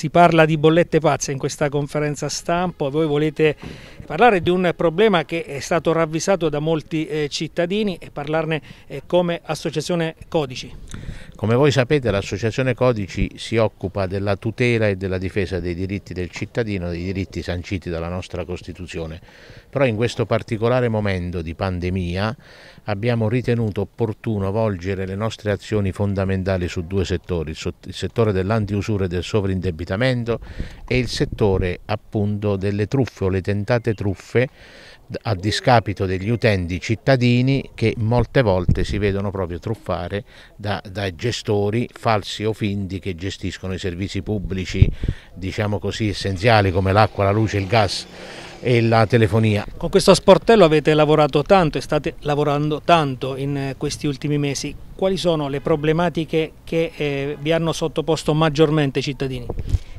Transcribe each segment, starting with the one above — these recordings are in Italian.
si parla di bollette pazze in questa conferenza stampa, voi volete parlare di un problema che è stato ravvisato da molti eh, cittadini e parlarne eh, come associazione Codici. Come voi sapete l'Associazione Codici si occupa della tutela e della difesa dei diritti del cittadino, dei diritti sanciti dalla nostra Costituzione, però in questo particolare momento di pandemia abbiamo ritenuto opportuno volgere le nostre azioni fondamentali su due settori, il settore dell'antiusura e del sovrindebitamento e il settore appunto delle truffe o le tentate truffe a discapito degli utenti cittadini che molte volte si vedono proprio truffare da, da gestori falsi o finti che gestiscono i servizi pubblici diciamo così essenziali come l'acqua, la luce, il gas e la telefonia. Con questo sportello avete lavorato tanto e state lavorando tanto in eh, questi ultimi mesi. Quali sono le problematiche che eh, vi hanno sottoposto maggiormente i cittadini?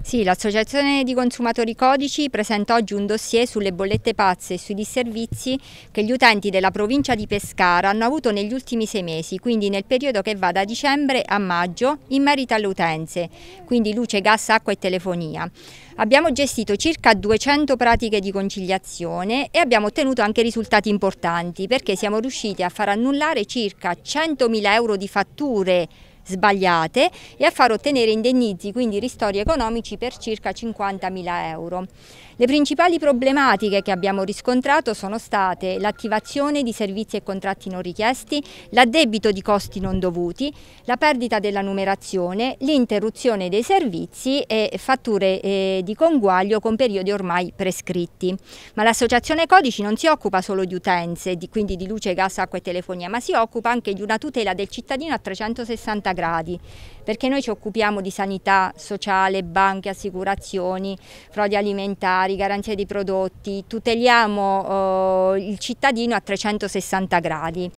Sì, l'Associazione di Consumatori Codici presenta oggi un dossier sulle bollette pazze e sui disservizi che gli utenti della provincia di Pescara hanno avuto negli ultimi sei mesi, quindi nel periodo che va da dicembre a maggio, in merito alle utenze, quindi luce, gas, acqua e telefonia. Abbiamo gestito circa 200 pratiche di conciliazione e abbiamo ottenuto anche risultati importanti perché siamo riusciti a far annullare circa 100.000 euro di fatture sbagliate e a far ottenere indennizi, quindi ristori economici per circa 50.000 euro. Le principali problematiche che abbiamo riscontrato sono state l'attivazione di servizi e contratti non richiesti, l'addebito di costi non dovuti, la perdita della numerazione, l'interruzione dei servizi e fatture eh, di conguaglio con periodi ormai prescritti. Ma l'associazione Codici non si occupa solo di utenze, di, quindi di luce, gas, acqua e telefonia, ma si occupa anche di una tutela del cittadino a 360 360 gradi, perché noi ci occupiamo di sanità sociale, banche, assicurazioni, frodi alimentari, garanzie dei prodotti, tuteliamo eh, il cittadino a 360 gradi.